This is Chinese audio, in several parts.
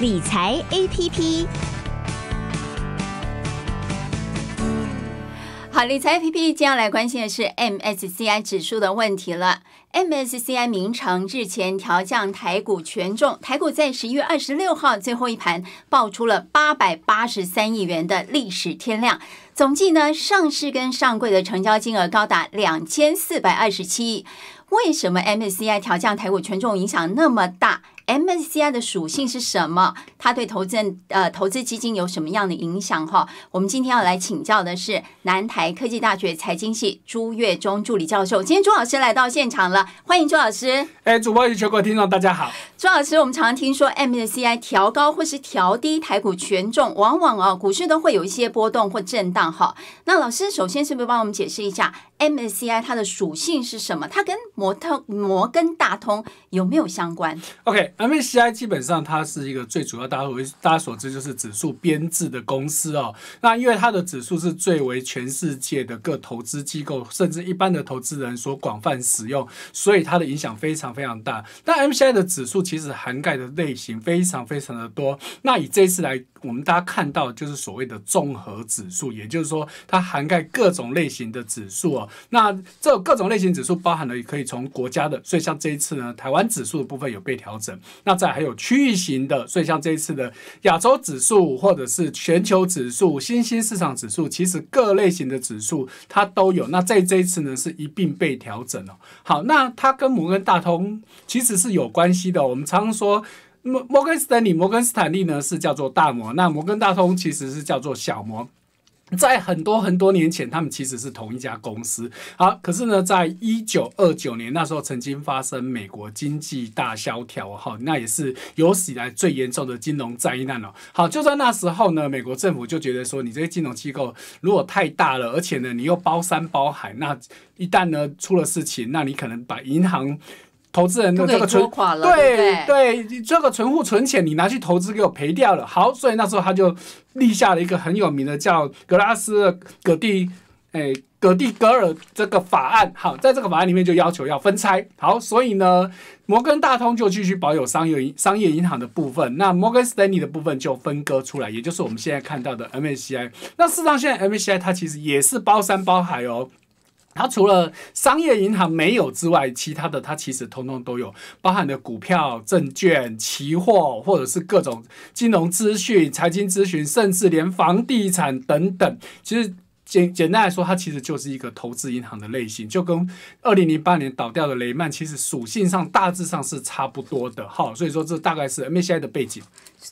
理财 A P P，好，理财 A P P 接下来关心的是 M S C I 指数的问题了。M S C I 名城日前调降台股权重，台股在十一月二十六号最后一盘爆出了八百八十三亿元的历史天量，总计呢上市跟上柜的成交金额高达两千四百二十七亿。为什么 M S C I 调降台股权重影响那么大？MSCI 的属性是什么？它对投资呃投资基金有什么样的影响？哈，我们今天要来请教的是南台科技大学财经系朱月忠助理教授。今天朱老师来到现场了，欢迎朱老师。哎，主播与全国听众大家好，朱老师，我们常常听说 MSCI 调高或是调低台股权重，往往啊股市都会有一些波动或震荡。哈，那老师首先是不是帮我们解释一下？MSCI 它的属性是什么？它跟摩特摩根大通有没有相关？OK，MSCI 基本上它是一个最主要，大家大家所知就是指数编制的公司哦。那因为它的指数是最为全世界的各投资机构，甚至一般的投资人所广泛使用，所以它的影响非常非常大。那 MSCI 的指数其实涵盖的类型非常非常的多。那以这次来，我们大家看到就是所谓的综合指数，也就是说它涵盖各种类型的指数哦，那这各种类型指数包含了，可以从国家的，所以像这一次呢，台湾指数的部分有被调整。那再还有区域型的，所以像这一次的亚洲指数或者是全球指数、新兴市场指数，其实各类型的指数它都有。那在这一次呢，是一并被调整了。好，那它跟摩根大通其实是有关系的。我们常常说摩摩根斯坦利，摩根斯坦利呢是叫做大摩，那摩根大通其实是叫做小摩。在很多很多年前，他们其实是同一家公司。好，可是呢，在一九二九年那时候，曾经发生美国经济大萧条。哈，那也是有史以来最严重的金融灾难了。好，就在那时候呢，美国政府就觉得说，你这些金融机构如果太大了，而且呢，你又包山包海，那一旦呢出了事情，那你可能把银行。投资人的这个存对对，这个存户存钱，你拿去投资给我赔掉了。好，所以那时候他就立下了一个很有名的叫格拉斯葛蒂诶葛蒂格尔这个法案。好，在这个法案里面就要求要分拆。好，所以呢，摩根大通就继续保有商业商业银行的部分，那摩根斯丹利的部分就分割出来，也就是我们现在看到的 M A C I。那事实上，现在 M A C I 它其实也是包山包海哦。它除了商业银行没有之外，其他的它其实通通都有，包含的股票、证券、期货，或者是各种金融资讯、财经资讯，甚至连房地产等等，其实。简简单来说，它其实就是一个投资银行的类型，就跟二零零八年倒掉的雷曼，其实属性上大致上是差不多的哈。所以说，这大概是 m A c i 的背景。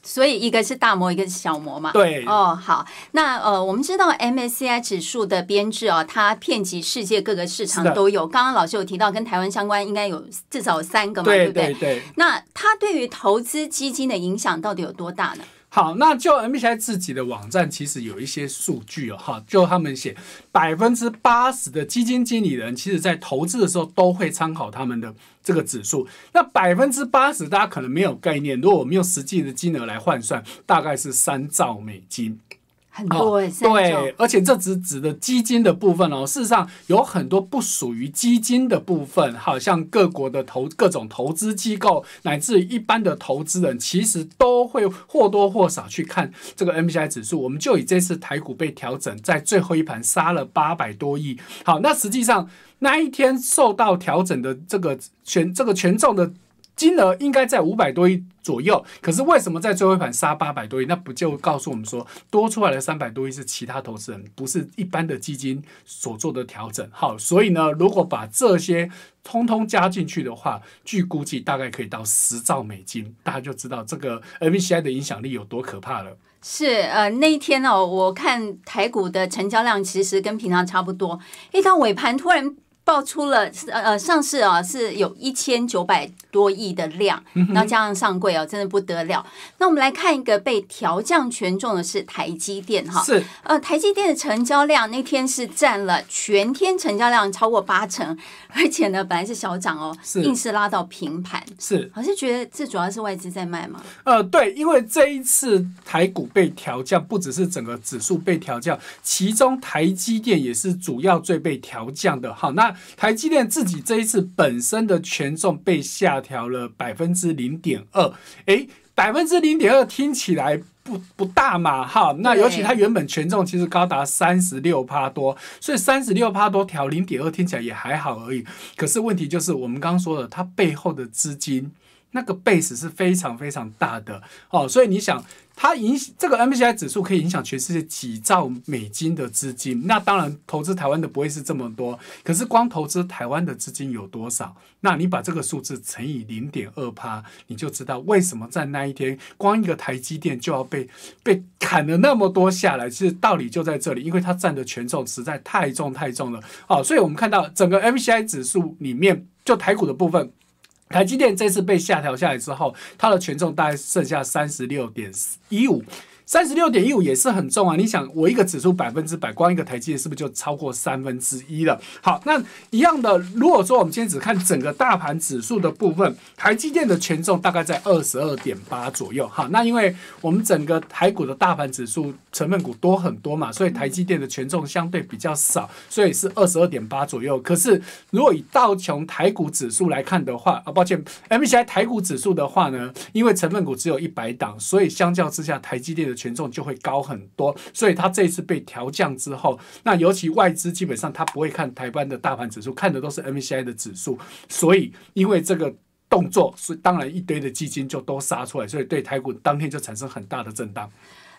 所以一个是大摩，一个是小摩嘛。对哦，好，那呃，我们知道 m A c i 指数的编制哦，它遍及世界各个市场都有。刚刚老师有提到跟台湾相关，应该有至少三个嘛，对不对？对。那它对于投资基金的影响到底有多大呢？好，那就 M B C 自己的网站其实有一些数据哦，哈，就他们写百分之八十的基金经理人，其实在投资的时候都会参考他们的这个指数。那百分之八十，大家可能没有概念，如果我们用实际的金额来换算，大概是三兆美金。对对，而且这只指的基金的部分哦，事实上有很多不属于基金的部分，好像各国的投各种投资机构，乃至于一般的投资人，其实都会或多或少去看这个 MSCI 指数。我们就以这次台股被调整，在最后一盘杀了八百多亿。好，那实际上那一天受到调整的这个权这个权重的。金额应该在五百多亿左右，可是为什么在最后一盘杀八百多亿？那不就告诉我们说，多出来的三百多亿是其他投资人，不是一般的基金所做的调整。好，所以呢，如果把这些通通加进去的话，据估计大概可以到十兆美金，大家就知道这个 N B C I 的影响力有多可怕了。是，呃，那一天哦，我看台股的成交量其实跟平常差不多，一到尾盘突然。爆出了呃呃上市啊是有一千九百多亿的量，然后加上上柜哦，真的不得了。那我们来看一个被调降权重的是台积电哈，是呃台积电的成交量那天是占了全天成交量超过八成，而且呢本来是小涨哦，是硬是拉到平盘，是好像觉得这主要是外资在卖嘛？呃对，因为这一次台股被调降，不只是整个指数被调降，其中台积电也是主要最被调降的。好那。台积电自己这一次本身的权重被下调了百分之零点二，诶，百分之零点二听起来不不大嘛，哈，那尤其他原本权重其实高达三十六趴多，所以三十六趴多调零点二听起来也还好而已。可是问题就是我们刚刚说的，它背后的资金。那个 base 是非常非常大的哦，所以你想它影这个 MSCI 指数可以影响全世界几兆美金的资金。那当然投资台湾的不会是这么多，可是光投资台湾的资金有多少？那你把这个数字乘以零点二趴，你就知道为什么在那一天光一个台积电就要被被砍了那么多下来。其实道理就在这里，因为它占的权重实在太重太重了。哦，所以我们看到整个 MSCI 指数里面就台股的部分。台积电这次被下调下来之后，它的权重大概剩下三十六点一五。三十六点一五也是很重啊！你想，我一个指数百分之百，光一个台积电是不是就超过三分之一了？好，那一样的，如果说我们今天只看整个大盘指数的部分，台积电的权重大概在二十二点八左右。好，那因为我们整个台股的大盘指数成分股多很多嘛，所以台积电的权重相对比较少，所以是二十二点八左右。可是如果以道琼台股指数来看的话，啊，抱歉，MCI 台股指数的话呢，因为成分股只有一百档，所以相较之下，台积电的权重就会高很多，所以它这次被调降之后，那尤其外资基本上它不会看台湾的大盘指数，看的都是 M V C I 的指数，所以因为这个动作，所以当然一堆的基金就都杀出来，所以对台股当天就产生很大的震荡。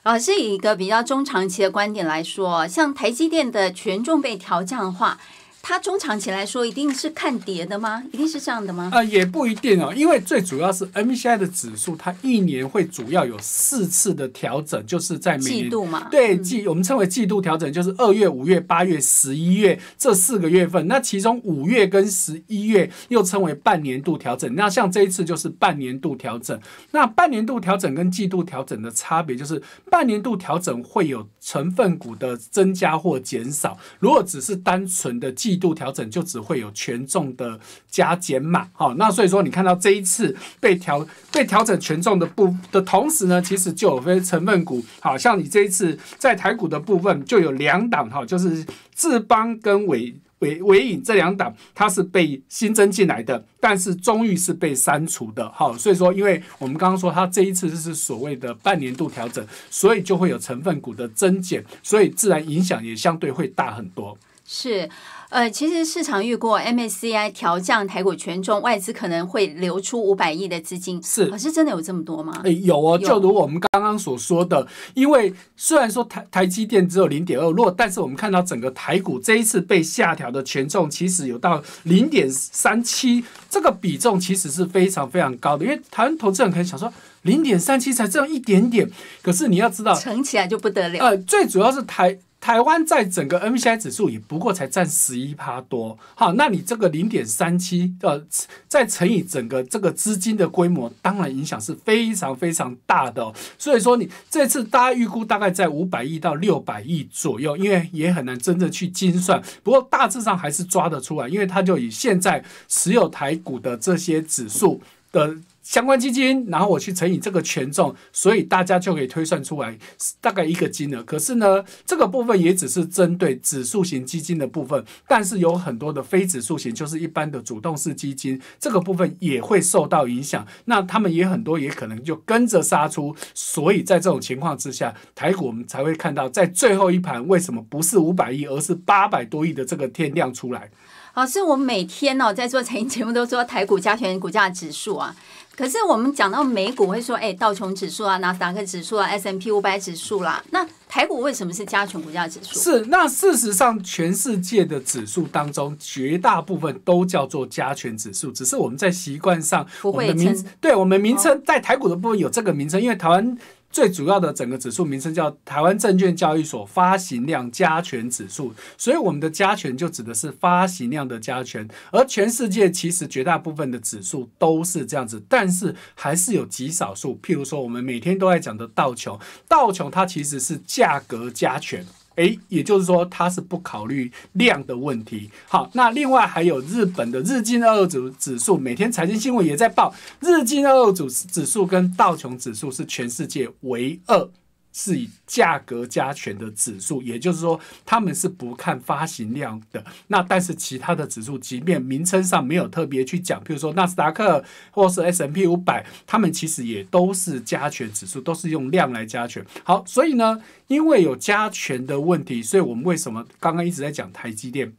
啊，是以一个比较中长期的观点来说，像台积电的权重被调降的话。它中长期来说一定是看跌的吗？一定是这样的吗？呃，也不一定哦，因为最主要是 MSCI 的指数，它一年会主要有四次的调整，就是在每季度嘛，对季我们称为季度调整，就是二月、五月、八月、十一月这四个月份。那其中五月跟十一月又称为半年度调整。那像这一次就是半年度调整。那半年度调整跟季度调整的差别就是，半年度调整会有成分股的增加或减少。如果只是单纯的季季度调整就只会有权重的加减码哈，那所以说你看到这一次被调被调整权重的部的同时呢，其实就有非成分股，好像你这一次在台股的部分就有两档哈，就是智邦跟伟伟伟影这两档它是被新增进来的，但是中裕是被删除的哈，所以说因为我们刚刚说它这一次就是所谓的半年度调整，所以就会有成分股的增减，所以自然影响也相对会大很多，是。呃，其实市场预估 MSCI 调降台股权重，外资可能会流出五百亿的资金。是，可是真的有这么多吗？有啊，就如我们刚刚所说的，因为虽然说台台积电只有零点二落，但是我们看到整个台股这一次被下调的权重，其实有到零点三七，这个比重其实是非常非常高的。因为台湾投资人可能想说，零点三七才这样一点点，可是你要知道乘起来就不得了。呃，最主要是台。台湾在整个 m c i 指数也不过才占十一趴多，好，那你这个零点三七，呃，再乘以整个这个资金的规模，当然影响是非常非常大的。所以说，你这次大家预估大概在五百亿到六百亿左右，因为也很难真正去精算，不过大致上还是抓得出来，因为它就以现在持有台股的这些指数的。相关基金，然后我去乘以这个权重，所以大家就可以推算出来大概一个金额。可是呢，这个部分也只是针对指数型基金的部分，但是有很多的非指数型，就是一般的主动式基金，这个部分也会受到影响。那他们也很多，也可能就跟着杀出。所以在这种情况之下，台股我们才会看到在最后一盘为什么不是五百亿，而是八百多亿的这个天量出来。老师，我每天哦在做财经节目都说台股加权股价指数啊。可是我们讲到美股，会说，哎，道琼指数啊，斯达克指数啊，S M P 五百指数啦，那台股为什么是加权股价指数？是，那事实上，全世界的指数当中，绝大部分都叫做加权指数，只是我们在习惯上，我们的名，对我们名称在台股的部分有这个名称，因为台湾。最主要的整个指数名称叫台湾证券交易所发行量加权指数，所以我们的加权就指的是发行量的加权。而全世界其实绝大部分的指数都是这样子，但是还是有极少数，譬如说我们每天都在讲的道琼，道琼它其实是价格加权。哎，也就是说，它是不考虑量的问题。好，那另外还有日本的日经二组指数，每天财经新闻也在报，日经二组指数跟道琼指数是全世界唯二。是以价格加权的指数，也就是说，他们是不看发行量的。那但是其他的指数，即便名称上没有特别去讲，比如说纳斯达克或是 S M P 五百，他们其实也都是加权指数，都是用量来加权。好，所以呢，因为有加权的问题，所以我们为什么刚刚一直在讲台积电？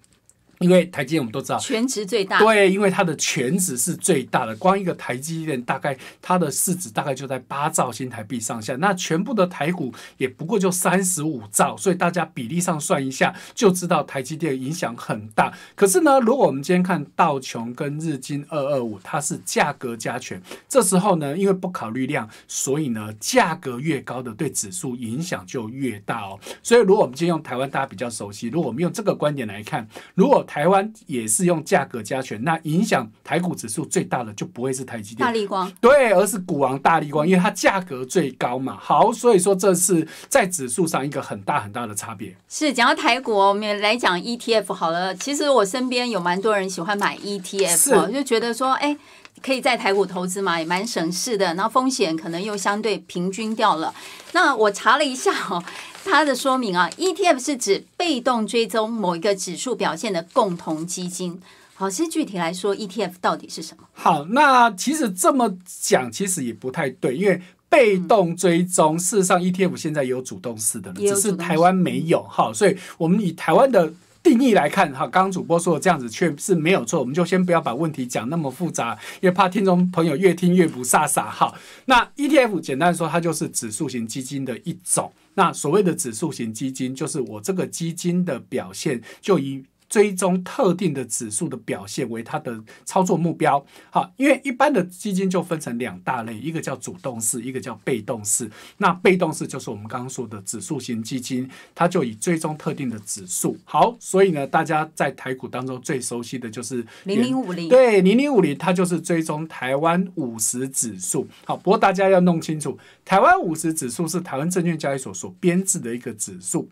因为台积电，我们都知道全值最大。对，因为它的全值是最大的，光一个台积电大概它的市值大概就在八兆新台币上下，那全部的台股也不过就三十五兆，所以大家比例上算一下就知道台积电影响很大。可是呢，如果我们今天看道琼跟日经二二五，它是价格加权，这时候呢，因为不考虑量，所以呢，价格越高的对指数影响就越大哦。所以如果我们今天用台湾大家比较熟悉，如果我们用这个观点来看，如果台湾也是用价格加权，那影响台股指数最大的就不会是台积电、大立光，对，而是股王大力光，因为它价格最高嘛。好，所以说这是在指数上一个很大很大的差别。是讲到台股，我们来讲 ETF 好了。其实我身边有蛮多人喜欢买 ETF，就觉得说，哎，可以在台股投资嘛，也蛮省事的，然风险可能又相对平均掉了。那我查了一下哦，它的说明啊，ETF 是指被动追踪某一个指数表现的共同基金。好，先具体来说，ETF 到底是什么？好，那其实这么讲其实也不太对，因为被动追踪事实上 ETF 现在也有主动式的了，只是台湾没有哈。所以我们以台湾的定义来看哈，刚刚主播说的这样子却是没有错。我们就先不要把问题讲那么复杂，因怕听众朋友越听越不飒飒哈。那 ETF 简单说，它就是指数型基金的一种。那所谓的指数型基金，就是我这个基金的表现就以。追踪特定的指数的表现为它的操作目标。好，因为一般的基金就分成两大类，一个叫主动式，一个叫被动式。那被动式就是我们刚刚说的指数型基金，它就以追踪特定的指数。好，所以呢，大家在台股当中最熟悉的就是零零五零，对，零零五零它就是追踪台湾五十指数。好，不过大家要弄清楚，台湾五十指数是台湾证券交易所所编制的一个指数。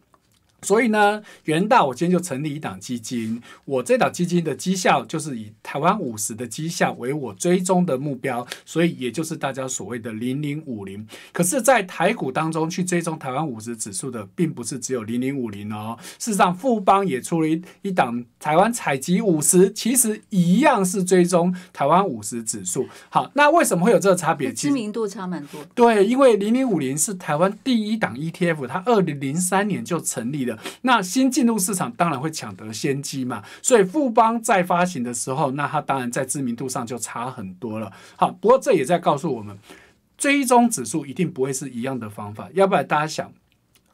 所以呢，元大我今天就成立一档基金，我这档基金的绩效就是以台湾五十的绩效为我追踪的目标，所以也就是大家所谓的零零五零。可是，在台股当中去追踪台湾五十指数的，并不是只有零零五零哦。事实上，富邦也出了一一档台湾采集五十，其实一样是追踪台湾五十指数。好，那为什么会有这个差别？知名度差蛮多。对，因为零零五零是台湾第一档 ETF，它二零零三年就成立。那新进入市场当然会抢得先机嘛，所以富邦在发行的时候，那它当然在知名度上就差很多了。好，不过这也在告诉我们，追踪指数一定不会是一样的方法，要不然大家想，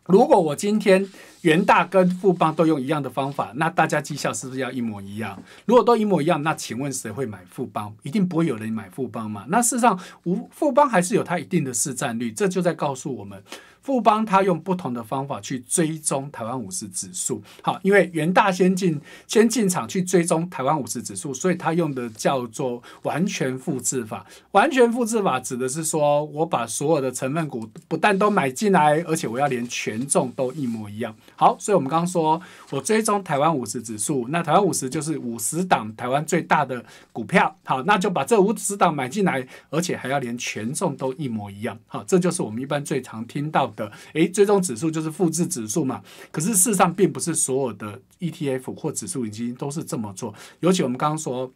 如果我今天。元大跟富邦都用一样的方法，那大家绩效是不是要一模一样？如果都一模一样，那请问谁会买富邦？一定不会有人买富邦嘛？那事实上，无富邦还是有它一定的市占率，这就在告诉我们，富邦它用不同的方法去追踪台湾五十指数。好，因为元大先进先进场去追踪台湾五十指数，所以他用的叫做完全复制法。完全复制法指的是说我把所有的成分股不但都买进来，而且我要连权重都一模一样。好，所以我们刚刚说我追踪台湾五十指数，那台湾五十就是五十档台湾最大的股票，好，那就把这五十档买进来，而且还要连权重都一模一样，好，这就是我们一般最常听到的，诶，追踪指数就是复制指数嘛，可是事实上并不是所有的 ETF 或指数基金都是这么做，尤其我们刚刚说。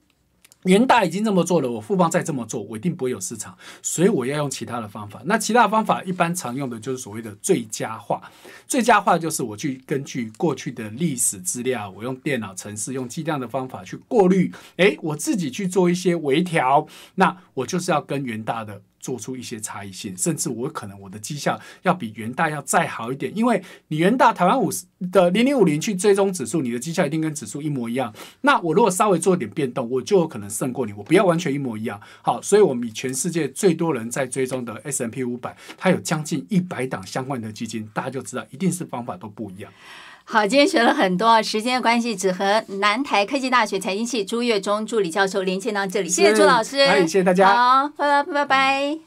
元大已经这么做了，我富邦再这么做，我一定不会有市场，所以我要用其他的方法。那其他方法一般常用的就是所谓的最佳化，最佳化就是我去根据过去的历史资料，我用电脑程式用计量的方法去过滤，诶，我自己去做一些微调，那我就是要跟元大的。做出一些差异性，甚至我可能我的绩效要比元大要再好一点，因为你元大台湾五十的零零五零去追踪指数，你的绩效一定跟指数一模一样。那我如果稍微做一点变动，我就有可能胜过你。我不要完全一模一样。好，所以我们以全世界最多人在追踪的 S&P M 五百，它有将近一百档相关的基金，大家就知道一定是方法都不一样。好，今天学了很多。时间的关系，只和南台科技大学财经系朱月忠助理教授连线到这里。谢谢朱老师，谢谢大家。好，拜拜，拜拜。